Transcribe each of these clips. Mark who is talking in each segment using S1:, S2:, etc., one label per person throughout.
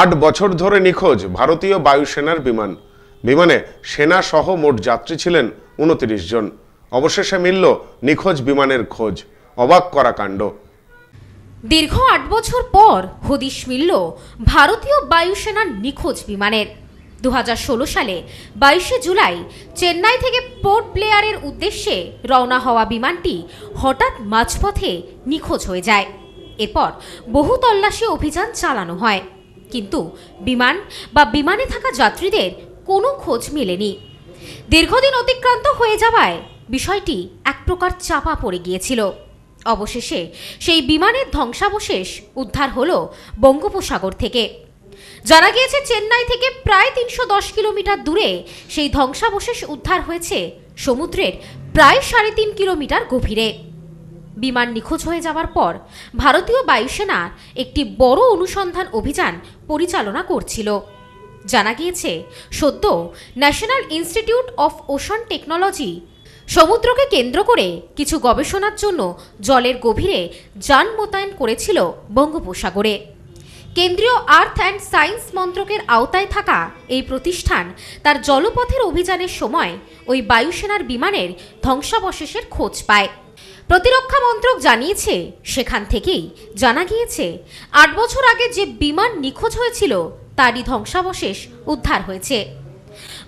S1: আট বছর ধরে নিখোঁজ ভারতীয় বায়ুসেনার বিমান বিমানে সেনা সহ মোট যাত্রী ছিলেন উনত্রিশ জন অবশেষে মিলল নিখোঁজ বিমানের খোঁজ অবাক করা কাণ্ড দীর্ঘ আট বছর পর হদিশ মিলল ভারতীয় বায়ুসেনার নিখোঁজ বিমানের দু সালে বাইশে জুলাই চেন্নাই থেকে পোর্ট প্লেয়ারের উদ্দেশ্যে রওনা হওয়া বিমানটি হঠাৎ মাঝপথে নিখোঁজ হয়ে যায় এরপর বহু তল্লাশি অভিযান চালানো হয় কিন্তু বিমান বা বিমানে থাকা যাত্রীদের কোনো খোঁজ মেলেনি দীর্ঘদিন অতিক্রান্ত হয়ে যাওয়ায় বিষয়টি এক প্রকার চাপা পড়ে গিয়েছিল অবশেষে সেই বিমানের ধ্বংসাবশেষ উদ্ধার হল বঙ্গোপসাগর থেকে জানা গিয়েছে চেন্নাই থেকে প্রায় তিনশো কিলোমিটার দূরে সেই ধ্বংসাবশেষ উদ্ধার হয়েছে সমুদ্রের প্রায় সাড়ে তিন কিলোমিটার গভীরে বিমান নিখোঁজ হয়ে যাওয়ার পর ভারতীয় বায়ুসেনার একটি বড় অনুসন্ধান অভিযান পরিচালনা করছিল জানা গিয়েছে সদ্য National Institute of Ocean Technology সমুদ্রকে কেন্দ্র করে কিছু গবেষণার জন্য জলের গভীরে যান মোতায়েন করেছিল বঙ্গোপসাগরে কেন্দ্রীয় আর্থ অ্যান্ড সায়েন্স মন্ত্রকের আওতায় থাকা এই প্রতিষ্ঠান তার জলপথের অভিযানের সময় ওই বায়ুসেনার বিমানের ধ্বংসাবশেষের খোঁজ পায় প্রতিরক্ষা মন্ত্রক জানিয়েছে সেখান থেকেই জানা গিয়েছে আট বছর আগে যে বিমান নিখোঁজ হয়েছিল তারই ধ্বংসাবশেষ উদ্ধার হয়েছে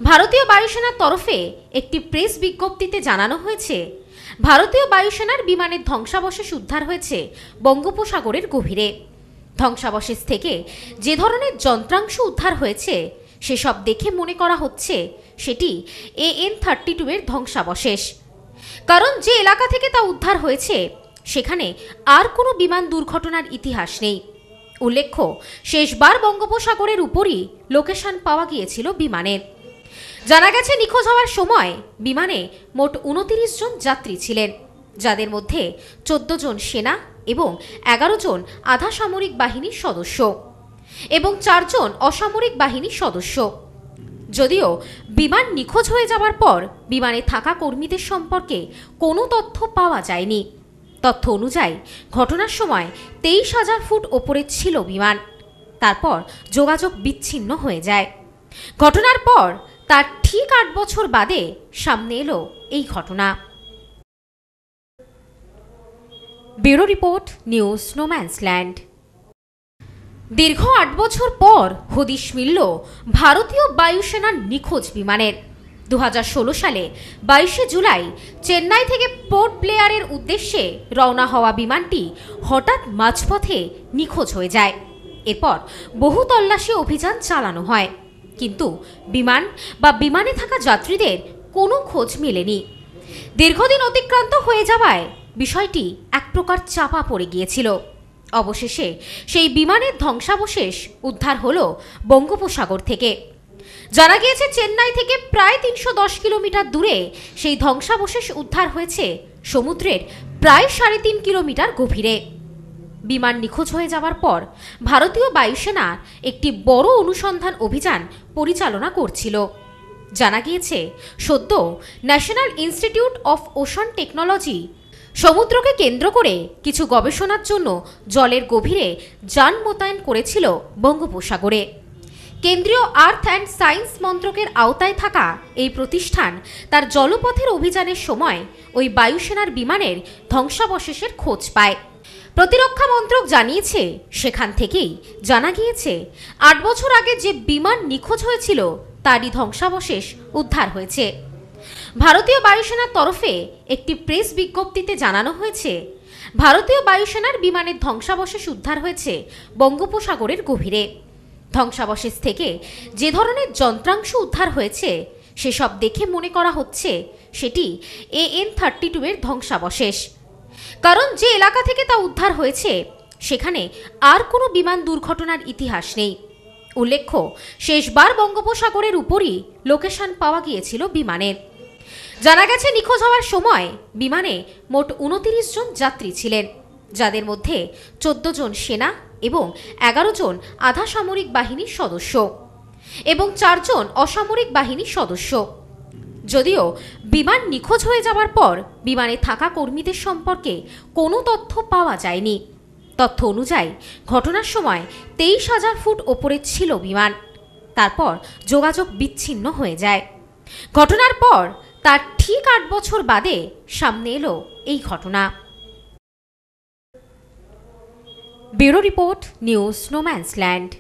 S1: ভারতীয় বায়ুসেনার তরফে একটি প্রেস বিজ্ঞপ্তিতে জানানো হয়েছে ভারতীয় বায়ুসেনার বিমানের ধ্বংসাবশেষ উদ্ধার হয়েছে বঙ্গোপসাগরের গভীরে ধ্বংসাবশেষ থেকে যে ধরনের যন্ত্রাংশ উদ্ধার হয়েছে সেসব দেখে মনে করা হচ্ছে সেটি এ এন থার্টি টু এর ধ্বংসাবশেষ কারণ যে এলাকা থেকে তা উদ্ধার হয়েছে সেখানে আর কোনো বিমান দুর্ঘটনার ইতিহাস নেই উল্লেখ্য শেষবার বঙ্গোপসাগরের উপরই লোকেশন পাওয়া গিয়েছিল বিমানের জানা গেছে নিখোঁজ হওয়ার সময় বিমানে মোট উনতিরিশ জন যাত্রী ছিলেন যাদের মধ্যে চোদ্দ জন সেনা এবং এগারো জন আধা সামরিক বাহিনীর সদস্য এবং চারজন অসামরিক বাহিনীর সদস্য যদিও বিমান নিখোঁজ হয়ে যাওয়ার পর বিমানে থাকা কর্মীদের সম্পর্কে কোনো তথ্য পাওয়া যায়নি তথ্য অনুযায়ী ঘটনার সময় তেইশ হাজার ফুট ওপরে ছিল বিমান তারপর যোগাযোগ বিচ্ছিন্ন হয়ে যায় ঘটনার পর তার ঠিক আট বছর বাদে সামনে এলো এই ঘটনা ব্যুরো রিপোর্ট নিউজ ল্যান্ড দীর্ঘ আট বছর পর হদিশ মিলল ভারতীয় বায়ুসেনার নিখোঁজ বিমানের দু সালে বাইশে জুলাই চেন্নাই থেকে পোর্ট প্লেয়ারের উদ্দেশ্যে রওনা হওয়া বিমানটি হঠাৎ মাঝপথে নিখোঁজ হয়ে যায় এরপর বহু তল্লাশি অভিযান চালানো হয় কিন্তু বিমান বা বিমানে থাকা যাত্রীদের কোনো খোঁজ মেলেনি দীর্ঘদিন অতিক্রান্ত হয়ে যাওয়ায় বিষয়টি এক প্রকার চাপা পড়ে গিয়েছিল অবশেষে সেই বিমানের ধ্বংসাবশেষ উদ্ধার হল বঙ্গোপসাগর থেকে জানা গিয়েছে চেন্নাই থেকে প্রায় তিনশো কিলোমিটার দূরে সেই ধ্বংসাবশেষ উদ্ধার হয়েছে সমুদ্রের প্রায় সাড়ে তিন কিলোমিটার গভীরে বিমান নিখোঁজ হয়ে যাওয়ার পর ভারতীয় বায়ুসেনার একটি বড় অনুসন্ধান অভিযান পরিচালনা করছিল জানা গিয়েছে সদ্য National Institute of Ocean Technology সমুদ্রকে কেন্দ্র করে কিছু গবেষণার জন্য জলের গভীরে যান মোতায়েন করেছিল বঙ্গোপসাগরে কেন্দ্রীয় আর্থ অ্যান্ড সায়েন্স মন্ত্রকের আওতায় থাকা এই প্রতিষ্ঠান তার জলপথের অভিযানের সময় ওই বায়ুসেনার বিমানের ধ্বংসাবশেষের খোঁজ পায় প্রতিরক্ষা মন্ত্রক জানিয়েছে সেখান থেকেই জানা গিয়েছে আট বছর আগে যে বিমান নিখোঁজ হয়েছিল তারই ধ্বংসাবশেষ উদ্ধার হয়েছে ভারতীয় বায়ুসেনার তরফে একটি প্রেস বিজ্ঞপ্তিতে জানানো হয়েছে ভারতীয় বায়ুসেনার বিমানের ধ্বংসাবশেষ উদ্ধার হয়েছে বঙ্গোপসাগরের গভীরে ধ্বংসাবশেষ থেকে যে ধরনের যন্ত্রাংশ উদ্ধার হয়েছে সেসব দেখে মনে করা হচ্ছে সেটি এ এন থার্টি টু এর ধ্বংসাবশেষ কারণ যে এলাকা থেকে তা উদ্ধার হয়েছে সেখানে আর কোনো বিমান দুর্ঘটনার ইতিহাস নেই উল্লেখ্য শেষবার বঙ্গোপসাগরের উপরই লোকেশন পাওয়া গিয়েছিল বিমানের জানা গেছে নিখোঁজ হওয়ার সময় বিমানে মোট উনতিরিশ জন যাত্রী ছিলেন যাদের মধ্যে চোদ্দ জন সেনা এবং এগারো জন আধা সামরিক বাহিনীর সদস্য এবং চারজন অসামরিক বাহিনীর সদস্য যদিও বিমান নিখোঁজ হয়ে যাওয়ার পর বিমানে থাকা কর্মীদের সম্পর্কে কোনো তথ্য পাওয়া যায়নি তথ্য অনুযায়ী ঘটনার সময় তেইশ হাজার ফুট ওপরে ছিল বিমান তারপর যোগাযোগ বিচ্ছিন্ন হয়ে যায় ঘটনার পর তার ঠিক আট বছর বাদে সামনে এলো এই ঘটনা ব্যুরো রিপোর্ট নিউজ নোম্যান্সল্যান্ড